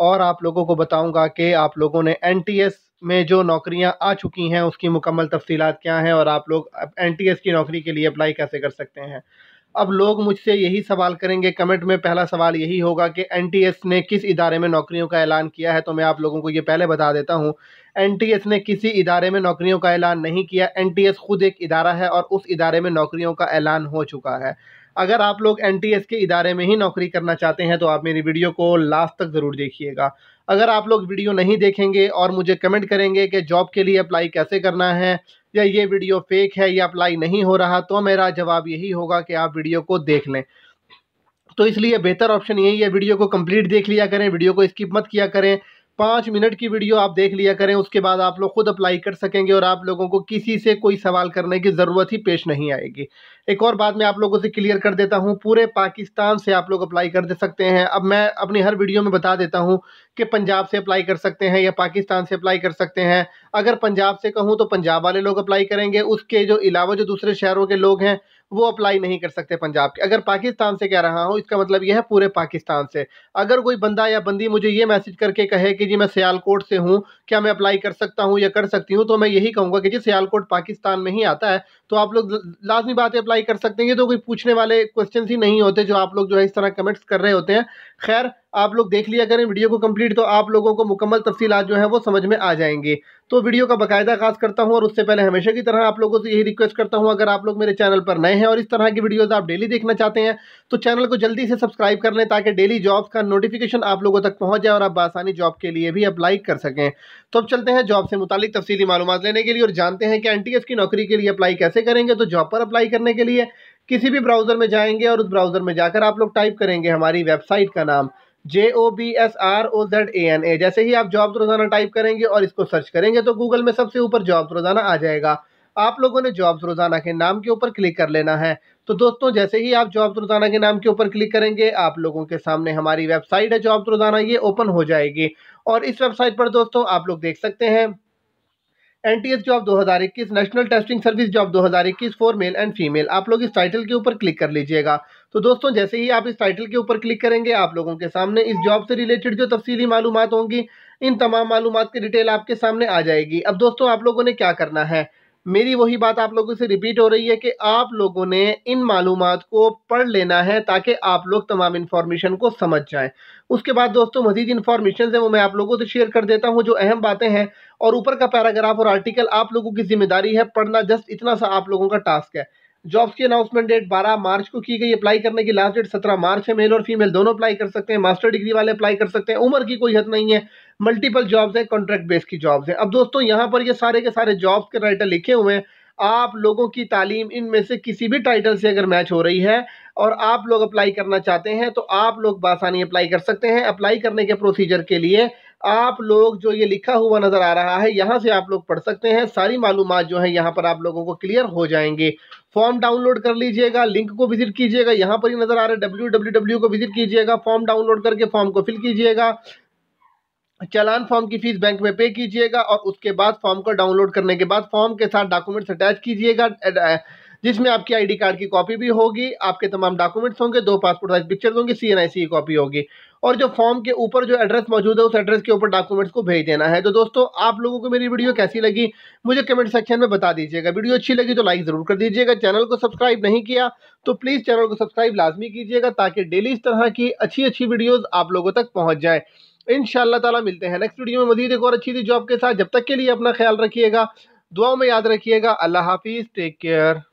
और आप लोगों को बताऊंगा कि आप लोगों ने एन में जो नौकरियां आ चुकी हैं उसकी मुकम्मल तफसीलात क्या हैं और आप लोग एन की नौकरी के लिए अप्लाई कैसे कर सकते हैं अब लोग मुझसे यही सवाल करेंगे कमेंट में पहला सवाल यही होगा कि एन ने किस इदारे में नौकरियों का ऐलान किया है तो मैं आप लोगों को ये पहले बता देता हूँ एन ने किसी इदारे में नौकरियों का ऐलान नहीं किया एन खुद एक इदारा है और उस इदारे में नौकरियों का ऐलान हो चुका है अगर आप लोग एन के इदारे में ही नौकरी करना चाहते हैं तो आप मेरी वीडियो को लास्ट तक ज़रूर देखिएगा अगर आप लोग वीडियो नहीं देखेंगे और मुझे कमेंट करेंगे कि जॉब के लिए अप्लाई कैसे करना है या ये वीडियो फेक है या अप्लाई नहीं हो रहा तो मेरा जवाब यही होगा कि आप वीडियो को देख लें तो इसलिए बेहतर ऑप्शन यही है वीडियो को कंप्लीट देख लिया करें वीडियो को स्किप मत किया करें पाँच मिनट की वीडियो आप देख लिया करें उसके बाद आप लोग खुद अप्लाई कर सकेंगे और आप लोगों को किसी से कोई सवाल करने की ज़रूरत ही पेश नहीं आएगी एक और बात मैं आप लोगों से क्लियर कर देता हूँ पूरे पाकिस्तान से आप लोग अप्लाई कर दे सकते हैं अब मैं अपनी हर वीडियो में बता देता हूँ कि पंजाब से अप्लाई कर सकते हैं या पाकिस्तान से अप्लाई कर सकते हैं अगर पंजाब से कहूँ तो पंजाब वाले लोग अप्लाई करेंगे उसके जो अलावा जो दूसरे शहरों के लोग हैं वो अप्लाई नहीं कर सकते पंजाब के अगर पाकिस्तान से कह रहा हूँ इसका मतलब यह है पूरे पाकिस्तान से अगर कोई बंदा या बंदी मुझे ये मैसेज करके कहे कि जी मैं सियालकोट से हूँ क्या मैं अप्लाई कर सकता हूँ या कर सकती हूँ तो मैं यही कहूँगा कि जी सियालकोट पाकिस्तान में ही आता है तो आप लोग लाजमी बातें अप्लाई कर सकते हैं ये तो कोई पूछने वाले क्वेश्चन ही नहीं होते जो आप लोग जो है इस तरह कमेंट्स कर रहे होते हैं खैर आप लोग देख लिया करें वीडियो को कंप्लीट तो आप लोगों को मुकम्मल तफसीलात जो है वो समझ में आ जाएंगे तो वीडियो का बाकायदा खास करता हूँ और उससे पहले हमेशा की तरह आप लोगों से यही रिक्वेस्ट करता हूँ अगर आप लोग मेरे चैनल पर नए हैं और इस तरह की वीडियोज़ आप डेली देखना चाहते हैं तो चैनल को जल्दी से सब्सक्राइब कर लें ताकि डेली जॉब का नोटिफिकेशन आप लोगों तक पहुँच जाए और आप आसानी जॉब के लिए भी अप्लाई कर सकें तो अब चलते हैं जॉब से मुतालिक तफसली मालूम लेने के लिए और जानते हैं कि एन की नौकरी के लिए अप्लाई कैसे करेंगे तो जॉब पर अप्लाई करने के लिए किसी भी ब्राउज़र में जाएंगे और उस ब्राउज़र में जाकर आप लोग टाइप करेंगे हमारी वेबसाइट का नाम J O B S R O Z A N A जैसे ही आप जॉब रोज़ाना टाइप करेंगे और इसको सर्च करेंगे तो गूगल में सबसे ऊपर जॉब रोज़ाना आ जाएगा आप लोगों ने जॉब रोज़ाना के नाम के ऊपर क्लिक कर लेना है तो दोस्तों जैसे ही आप जॉब रोज़ाना के नाम के ऊपर क्लिक करेंगे आप लोगों के सामने हमारी वेबसाइट है जॉब रोज़ाना ये ओपन हो जाएगी और इस वेबसाइट पर दोस्तों आप लोग देख सकते हैं एन टी एस जॉब दो हजार इक्कीस नेशनल टेस्टिंग सर्विस जॉब दो हजार इक्कीस फॉर मेल एंड फीमेल आप लोग इस टाइटल के ऊपर क्लिक कर लीजिएगा तो दोस्तों जैसे ही आप इस टाइटल के ऊपर क्लिक करेंगे आप लोगों के सामने इस जॉब से रिलेटेड जो तफसीली मालूम होंगी इन तमाम मालूम की डिटेल आपके सामने आ जाएगी अब दोस्तों आप लोगों ने क्या करना है मेरी वही बात आप लोगों से रिपीट हो रही है कि आप लोगों ने इन मालूम को पढ़ लेना है ताकि आप लोग तमाम इन्फॉर्मेशन को समझ जाएं उसके बाद दोस्तों मजीद इन्फॉर्मेशन है वो मैं आप लोगों से शेयर कर देता हूँ जो अहम बातें हैं और ऊपर का पैराग्राफ और आर्टिकल आप लोगों की जिम्मेदारी है पढ़ना जस्ट इतना सा आप लोगों का टास्क है जॉब्स की अनाउंसमेंट डेट 12 मार्च को की गई अप्लाई करने की लास्ट डेट 17 मार्च है मेल और फीमेल दोनों अप्लाई कर सकते हैं मास्टर डिग्री वाले अप्लाई कर सकते हैं उम्र की कोई हद नहीं है मल्टीपल जॉब्स हैं कॉन्ट्रैक्ट बेस की जॉब्स हैं अब दोस्तों यहाँ पर ये सारे के सारे जॉब्स के टाइटल लिखे हुए हैं आप लोगों की तालीम इनमें से किसी भी टाइटल से अगर मैच हो रही है और आप लोग अप्लाई करना चाहते हैं तो आप लोग बासानी अप्लाई कर सकते हैं अप्लाई करने के प्रोसीजर के लिए आप लोग जो ये लिखा हुआ नज़र आ रहा है यहाँ से आप लोग पढ़ सकते हैं सारी मालूम जो है यहाँ पर आप लोगों को क्लियर हो जाएंगे फॉर्म डाउनलोड कर लीजिएगा लिंक को विजिट कीजिएगा यहाँ पर ही नज़र आ रहा है डब्ल्यू डब्ल्यू डब्ल्यू को विजिट कीजिएगा फॉर्म डाउनलोड करके फॉर्म को फिल कीजिएगा चलान फॉर्म की फीस बैंक में पे कीजिएगा और उसके बाद फॉर्म को डाउनलोड करने के बाद फॉर्म के साथ डॉक्यूमेंट्स अटैच कीजिएगा जिसमें आपकी आईडी कार्ड की कॉपी भी होगी आपके तमाम डॉक्यूमेंट्स होंगे दो पासपोर्ट साइज पिक्चर होंगे सी की कॉपी होगी और जो फॉर्म के ऊपर जो एड्रेस मौजूद है उस एड्रेस के ऊपर डॉक्यूमेंट्स को भेज देना है तो दोस्तों आप लोगों को मेरी वीडियो कैसी लगी मुझे कमेंट सेक्शन में बता दीजिएगा वीडियो अच्छी लगी तो लाइक ज़रूर कर दीजिएगा चैनल को सब्सक्राइब नहीं किया तो प्लीज़ चैनल को सब्सक्राइब लाजमी कीजिएगा ताकि डेली इस तरह की अच्छी अच्छी वीडियोज़ आप लोगों तक पहुँच जाए इन ताला मिलते हैं नेक्स्ट वीडियो में मजीद एक और अच्छी थी जॉब के साथ जब तक के लिए अपना ख्याल रखिएगा दुआ में याद रखिएगा अल्लाह हाफिज़ टेक केयर